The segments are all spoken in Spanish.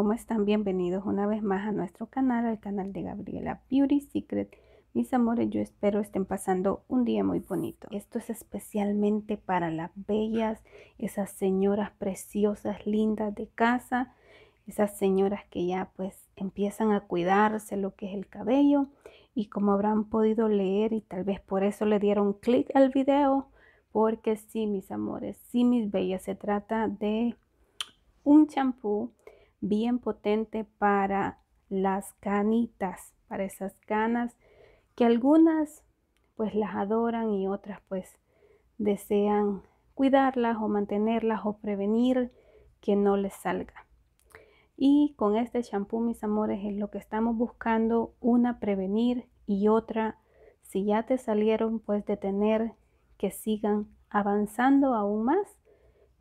¿Cómo están? Bienvenidos una vez más a nuestro canal, al canal de Gabriela Beauty Secret. Mis amores, yo espero estén pasando un día muy bonito. Esto es especialmente para las bellas, esas señoras preciosas, lindas de casa, esas señoras que ya pues empiezan a cuidarse lo que es el cabello y como habrán podido leer y tal vez por eso le dieron clic al video, porque sí, mis amores, sí, mis bellas, se trata de un champú bien potente para las canitas, para esas canas que algunas pues las adoran y otras pues desean cuidarlas o mantenerlas o prevenir que no les salga. Y con este champú, mis amores, es lo que estamos buscando, una prevenir y otra, si ya te salieron, pues detener que sigan avanzando aún más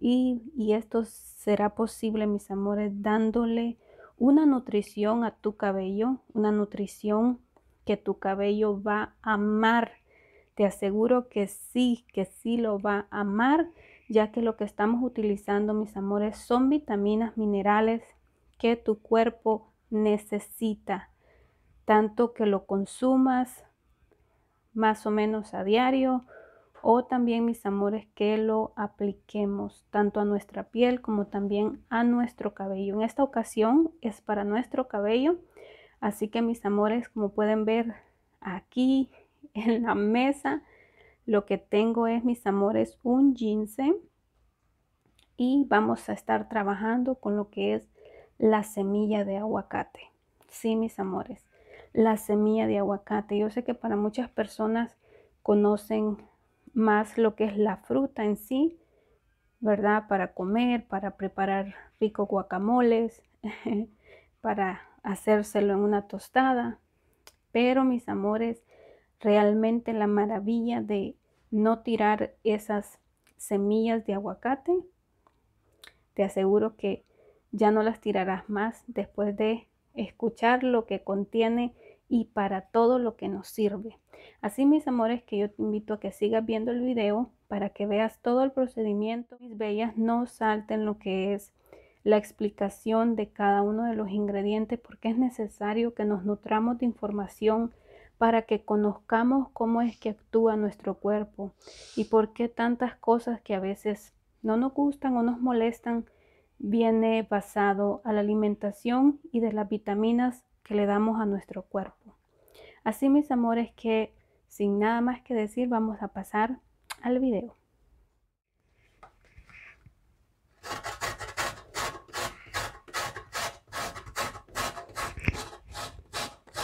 y, esto será posible, mis amores, dándole una nutrición a tu cabello, una nutrición que tu cabello va a amar. Te aseguro que sí, que sí lo va a amar, ya que lo que estamos utilizando, mis amores, son vitaminas, minerales que tu cuerpo necesita. Tanto que lo consumas más o menos a diario o también mis amores que lo apliquemos tanto a nuestra piel como también a nuestro cabello. En esta ocasión es para nuestro cabello, así que mis amores, como pueden ver aquí en la mesa, lo que tengo es mis amores un ginseng y vamos a estar trabajando con lo que es la semilla de aguacate. Sí, mis amores, la semilla de aguacate. Yo sé que para muchas personas conocen más lo que es la fruta en sí, ¿verdad? Para comer, para preparar ricos guacamoles, para hacérselo en una tostada. Pero mis amores, realmente la maravilla de no tirar esas semillas de aguacate, te aseguro que ya no las tirarás más después de escuchar lo que contiene y para todo lo que nos sirve. Así mis amores que yo te invito a que sigas viendo el video para que veas todo el procedimiento. Mis bellas no salten lo que es la explicación de cada uno de los ingredientes porque es necesario que nos nutramos de información para que conozcamos cómo es que actúa nuestro cuerpo y por qué tantas cosas que a veces no nos gustan o nos molestan viene basado a la alimentación y de las vitaminas que le damos a nuestro cuerpo. Así mis amores que sin nada más que decir, vamos a pasar al video.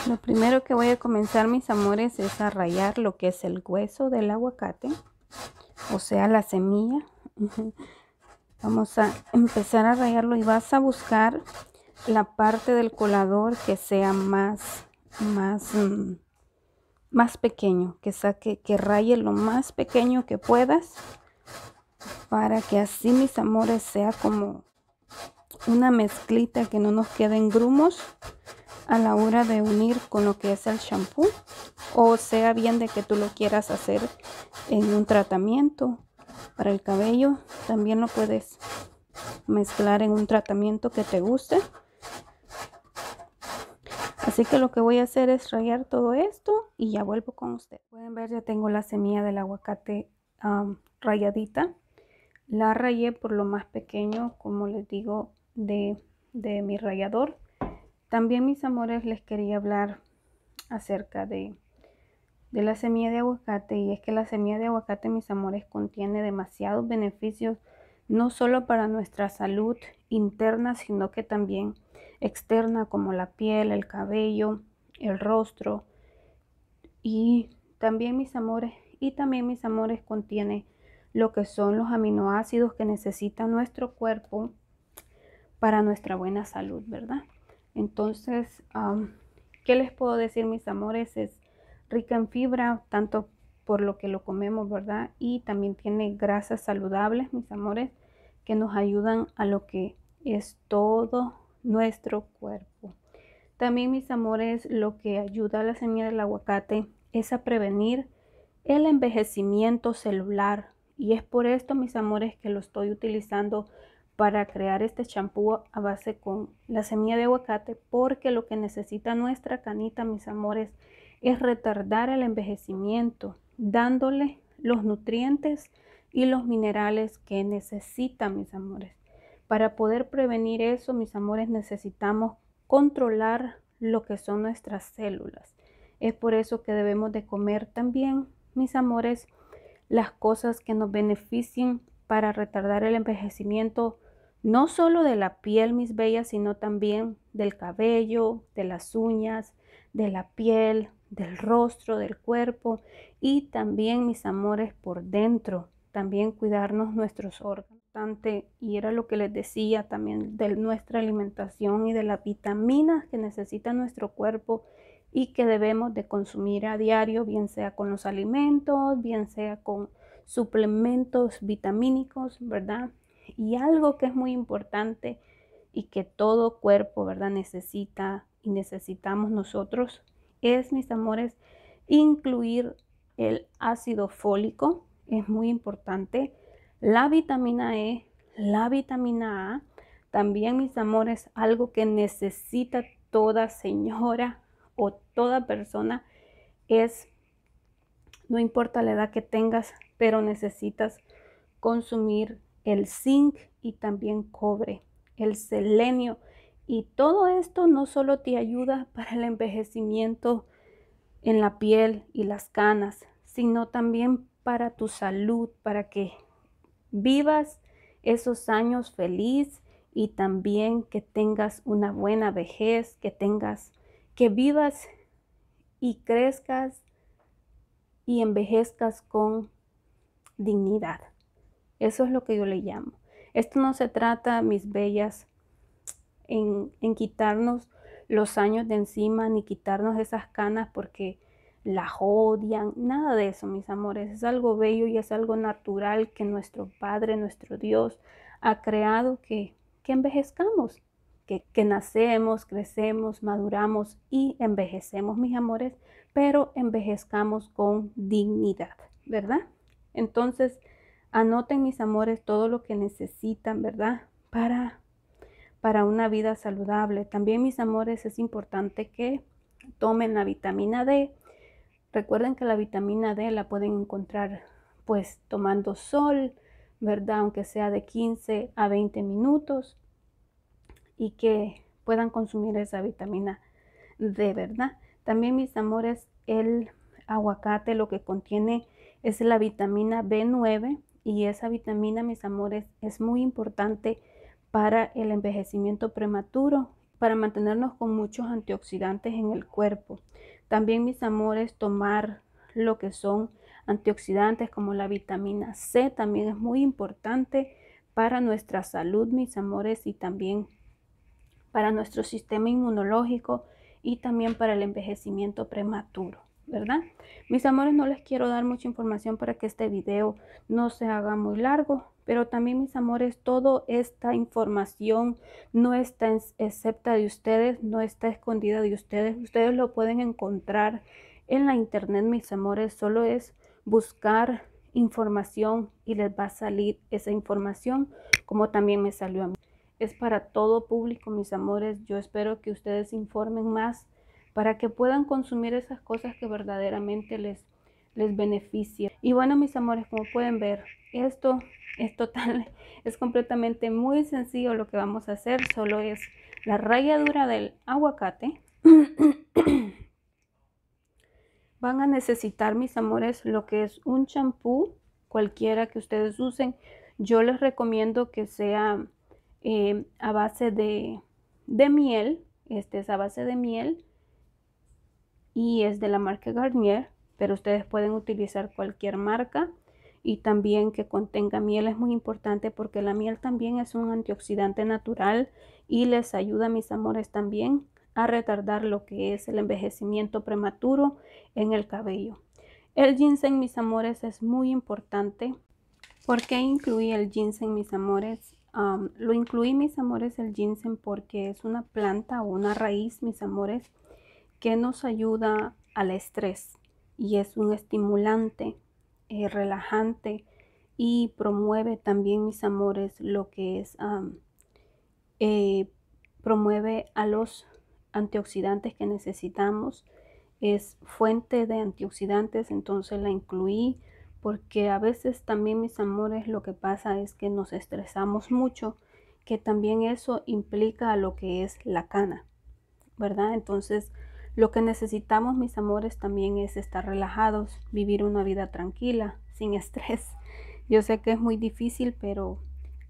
Lo primero que voy a comenzar, mis amores, es a rayar lo que es el hueso del aguacate, o sea, la semilla. Vamos a empezar a rayarlo y vas a buscar la parte del colador que sea más, más, mm, más pequeño, que saque, que raye lo más pequeño que puedas para que así mis amores sea como una mezclita que no nos queden grumos a la hora de unir con lo que es el shampoo o sea bien de que tú lo quieras hacer en un tratamiento para el cabello también lo puedes mezclar en un tratamiento que te guste Así que lo que voy a hacer es rayar todo esto y ya vuelvo con usted. Pueden ver, ya tengo la semilla del aguacate ralladita. rayadita. La rayé por lo más pequeño, como les digo, de, de mi rallador. También, mis amores, les quería hablar acerca de, de la semilla de aguacate. Y es que la semilla de aguacate, mis amores, contiene demasiados beneficios, no solo para nuestra salud interna, sino que también externa como la piel, el cabello, el rostro y también mis amores y también mis amores contiene lo que son los aminoácidos que necesita nuestro cuerpo para nuestra buena salud, ¿verdad? Entonces, que ¿qué les puedo decir, mis amores? Es rica en fibra, tanto por lo que lo comemos, ¿verdad? Y también tiene grasas saludables, mis amores, que nos ayudan a lo que es todo nuestro cuerpo. También, mis amores, lo que ayuda a la semilla del aguacate es a prevenir el envejecimiento celular. Y es por esto, mis amores, que lo estoy utilizando para crear este champú a base con la semilla de aguacate, porque lo que necesita nuestra canita, mis amores, es retardar el envejecimiento, dándole los nutrientes y los minerales que necesita, mis amores. Para poder prevenir eso, mis amores, necesitamos controlar lo que son nuestras células. Es por eso que debemos de comer también, mis amores, las cosas que nos beneficien para retardar el envejecimiento no solo de la piel, mis bellas, sino también del cabello, de las uñas, de la piel, del rostro, del cuerpo y también, mis amores, por dentro. También cuidarnos nuestros órganos y era lo que les decía también de nuestra alimentación y de las vitaminas que necesita nuestro cuerpo y que debemos de consumir a diario, bien sea con los alimentos, bien sea con suplementos vitamínicos, ¿verdad? Y algo que es muy importante y que todo cuerpo, ¿verdad? Necesita y necesitamos nosotros es, mis amores, incluir el ácido fólico. Es muy importante la vitamina E, la vitamina A, también mis amores, algo que necesita toda señora o toda persona es, no importa la edad que tengas, pero necesitas consumir el zinc y también cobre, el selenio. Y todo esto no solo te ayuda para el envejecimiento en la piel y las canas, sino también para tu salud, para que vivas esos años feliz y también que tengas una buena vejez, que tengas, que vivas y crezcas y envejezcas con dignidad. Eso es lo que yo le llamo. Esto no se trata, mis bellas, en, en quitarnos los años de encima ni quitarnos esas canas porque la odian, nada de eso, mis amores. Es algo bello y es algo natural que nuestro Padre, nuestro Dios, ha creado que, que envejezcamos, que, nacemos, crecemos, maduramos y envejecemos, mis amores, pero envejezcamos con dignidad, ¿verdad? Entonces, anoten, mis amores, todo lo que necesitan, ¿verdad? Para, para una vida saludable. También, mis amores, es importante que tomen la vitamina D, Recuerden que la vitamina D la pueden encontrar pues tomando sol, ¿verdad? Aunque sea de 15 a 20 minutos y que puedan consumir esa vitamina D, ¿verdad? También mis amores, el aguacate lo que contiene es la vitamina B9 y esa vitamina, mis amores, es muy importante para el envejecimiento prematuro, para mantenernos con muchos antioxidantes en el cuerpo. También mis amores, tomar lo que son antioxidantes como la vitamina C también es muy importante para nuestra salud, mis amores, y también para nuestro sistema inmunológico y también para el envejecimiento prematuro. ¿verdad? Mis amores, no les quiero dar mucha información para que este video no se haga muy largo, pero también mis amores, toda esta información no está excepta de ustedes, no está escondida de ustedes. Ustedes lo pueden encontrar en la internet, mis amores, solo es buscar información y les va a salir esa información como también me salió a mí. Es para todo público, mis amores. Yo espero que ustedes informen más para que puedan consumir esas cosas que verdaderamente les, les beneficien. Y bueno, mis amores, como pueden ver, esto es total, es completamente muy sencillo lo que vamos a hacer, solo es la ralladura del aguacate. Van a necesitar, mis amores, lo que es un champú, cualquiera que ustedes usen. Yo les recomiendo que sea eh, a base de, de miel, este es a base de miel y es de la marca Garnier, pero ustedes pueden utilizar cualquier marca y también que contenga miel es muy importante porque la miel también es un antioxidante natural y les ayuda, mis amores, también a retardar lo que es el envejecimiento prematuro en el cabello. El ginseng, mis amores, es muy importante. ¿Por qué incluí el ginseng, mis amores? lo incluí, mis amores, el ginseng porque es una planta o una raíz, mis amores, que nos ayuda al estrés y es un estimulante, eh, relajante y promueve también, mis amores, lo que es, eh, promueve a los antioxidantes que necesitamos. Es fuente de antioxidantes, entonces la incluí porque a veces también, mis amores, lo que pasa es que nos estresamos mucho, que también eso implica lo que es la cana, ¿verdad? Entonces, lo que necesitamos, mis amores, también es estar relajados, vivir una vida tranquila, sin estrés. Yo sé que es muy difícil, pero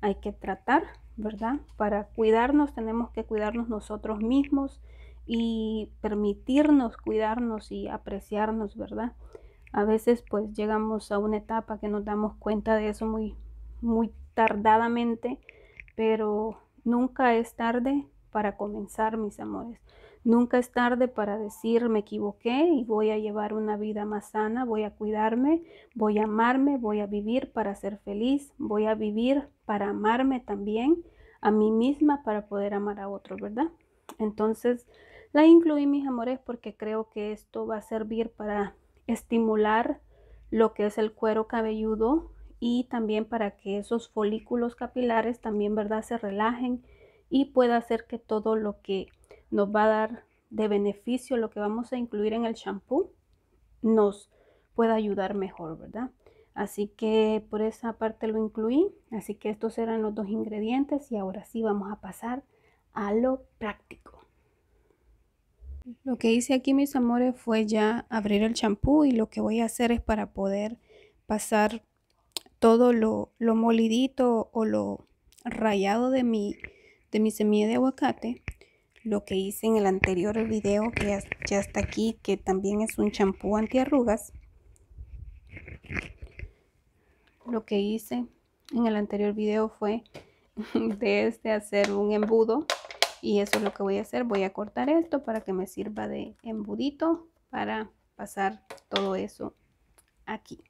hay que tratar, ¿verdad? Para cuidarnos tenemos que cuidarnos nosotros mismos y permitirnos cuidarnos y apreciarnos, ¿verdad? A veces pues llegamos a una etapa que nos damos cuenta de eso muy, muy tardadamente, pero nunca es tarde para comenzar, mis amores. Nunca es tarde para decir me equivoqué y voy a llevar una vida más sana, voy a cuidarme, voy a amarme, voy a vivir para ser feliz, voy a vivir para amarme también a mí misma para poder amar a otros, ¿verdad? Entonces la incluí mis amores porque creo que esto va a servir para estimular lo que es el cuero cabelludo y también para que esos folículos capilares también, ¿verdad?, se relajen y pueda hacer que todo lo que nos va a dar de beneficio lo que vamos a incluir en el shampoo, nos puede ayudar mejor, ¿verdad? Así que por esa parte lo incluí. Así que estos eran los dos ingredientes y ahora sí vamos a pasar a lo práctico. Lo que hice aquí, mis amores, fue ya abrir el champú y lo que voy a hacer es para poder pasar todo lo, lo molidito o lo rayado de mi, de mi semilla de aguacate lo que hice en el anterior video que ya está aquí que también es un champú antiarrugas lo que hice en el anterior video fue de este hacer un embudo y eso es lo que voy a hacer voy a cortar esto para que me sirva de embudito para pasar todo eso aquí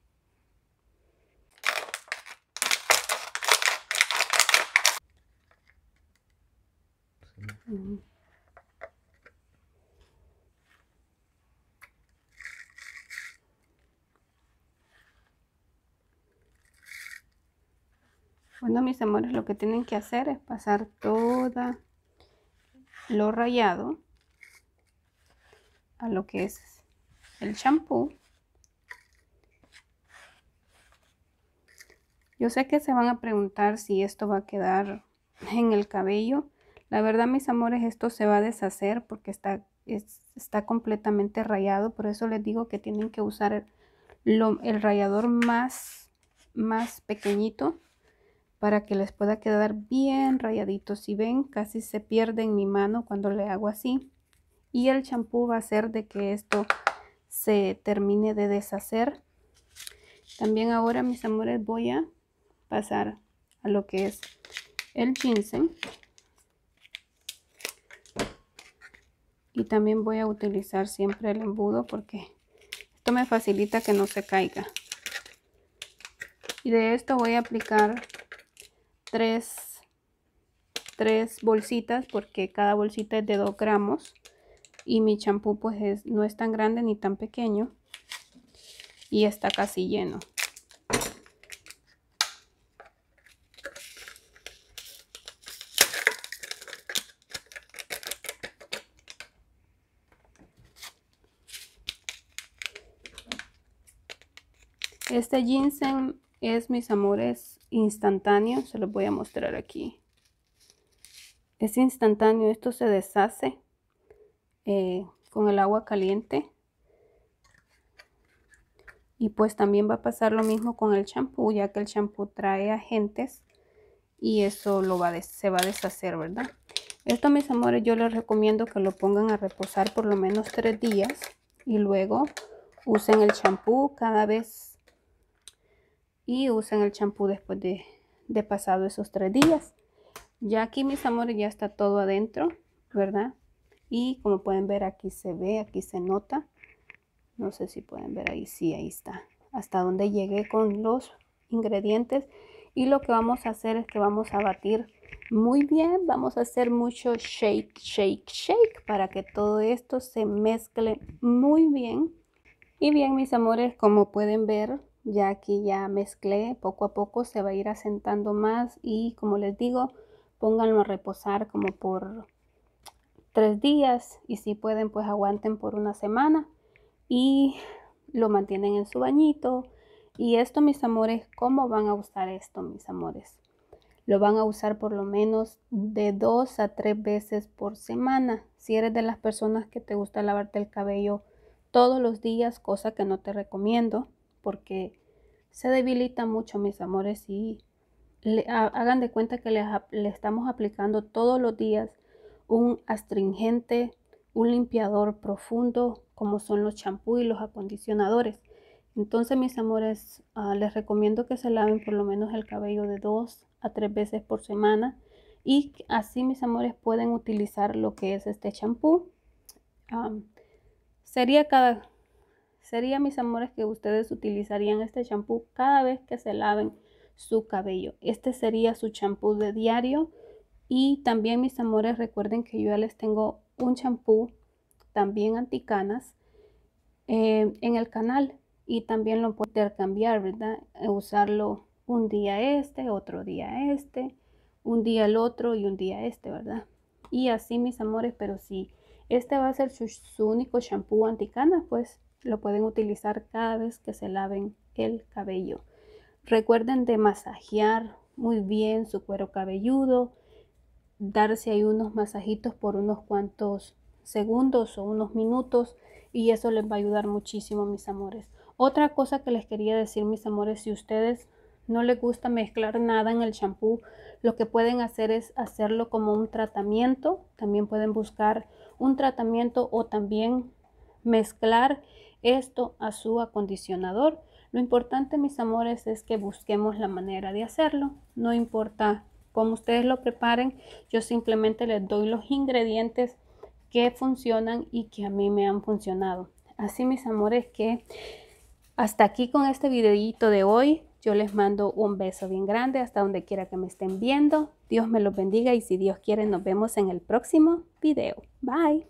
Bueno, mis amores, lo que tienen que hacer es pasar todo lo rayado a lo que es el champú. Yo sé que se van a preguntar si esto va a quedar en el cabello. La verdad, mis amores, esto se va a deshacer porque está, está completamente rayado. Por eso les digo que tienen que usar el, rayador más, más pequeñito para que les pueda quedar bien rayaditos. Si ven, casi se pierde en mi mano cuando le hago así. Y el champú va a hacer de que esto se termine de deshacer. También ahora, mis amores, voy a pasar a lo que es el ginseng. Y también voy a utilizar siempre el embudo porque esto me facilita que no se caiga. Y de esto voy a aplicar tres, bolsitas porque cada bolsita es de dos gramos y mi champú pues es, no es tan grande ni tan pequeño y está casi lleno. Este ginseng es mis amores instantáneo. Se los voy a mostrar aquí. Es instantáneo. Esto se deshace eh, con el agua caliente. Y pues también va a pasar lo mismo con el champú, ya que el champú trae agentes y eso lo va se va a deshacer, ¿verdad? Esto, mis amores, yo les recomiendo que lo pongan a reposar por lo menos tres días y luego usen el champú cada vez y usen el champú después de, de pasado esos tres días. Ya aquí mis amores ya está todo adentro, ¿verdad? Y como pueden ver aquí se ve, aquí se nota. No sé si pueden ver ahí, sí, ahí está. Hasta donde llegué con los ingredientes. Y lo que vamos a hacer es que vamos a batir muy bien. Vamos a hacer mucho shake, shake, shake para que todo esto se mezcle muy bien. Y bien, mis amores, como pueden ver, ya aquí ya mezclé, poco a poco se va a ir asentando más y como les digo, pónganlo a reposar como por tres días y si pueden pues aguanten por una semana y lo mantienen en su bañito. Y esto mis amores, ¿cómo van a usar esto mis amores? Lo van a usar por lo menos de dos a tres veces por semana. Si eres de las personas que te gusta lavarte el cabello todos los días, cosa que no te recomiendo, porque se debilita mucho, mis amores, y hagan de cuenta que le, estamos aplicando todos los días un astringente, un limpiador profundo, como son los champú y los acondicionadores. Entonces, mis amores, ah, les recomiendo que se laven por lo menos el cabello de dos a tres veces por semana. Y así, mis amores, pueden utilizar lo que es este champú. Ah, sería cada Sería, mis amores, que ustedes utilizarían este champú cada vez que se laven su cabello. Este sería su champú de diario. Y también, mis amores, recuerden que yo ya les tengo un champú también anticanas eh, en el canal. Y también lo pueden intercambiar, ¿verdad? Eh, usarlo un día este, otro día este, un día el otro y un día este, ¿verdad? Y así, mis amores, pero si este va a ser su, único champú anticana, pues lo pueden utilizar cada vez que se laven el cabello. Recuerden de masajear muy bien su cuero cabelludo, darse ahí unos masajitos por unos cuantos segundos o unos minutos y eso les va a ayudar muchísimo, mis amores. Otra cosa que les quería decir, mis amores, si ustedes no les gusta mezclar nada en el champú, lo que pueden hacer es hacerlo como un tratamiento. También pueden buscar un tratamiento o también mezclar esto a su acondicionador. Lo importante, mis amores, es que busquemos la manera de hacerlo. No importa cómo ustedes lo preparen, yo simplemente les doy los ingredientes que funcionan y que a mí me han funcionado. Así, mis amores, que hasta aquí con este videito de hoy. Yo les mando un beso bien grande hasta donde quiera que me estén viendo. Dios me los bendiga y si Dios quiere nos vemos en el próximo video. Bye.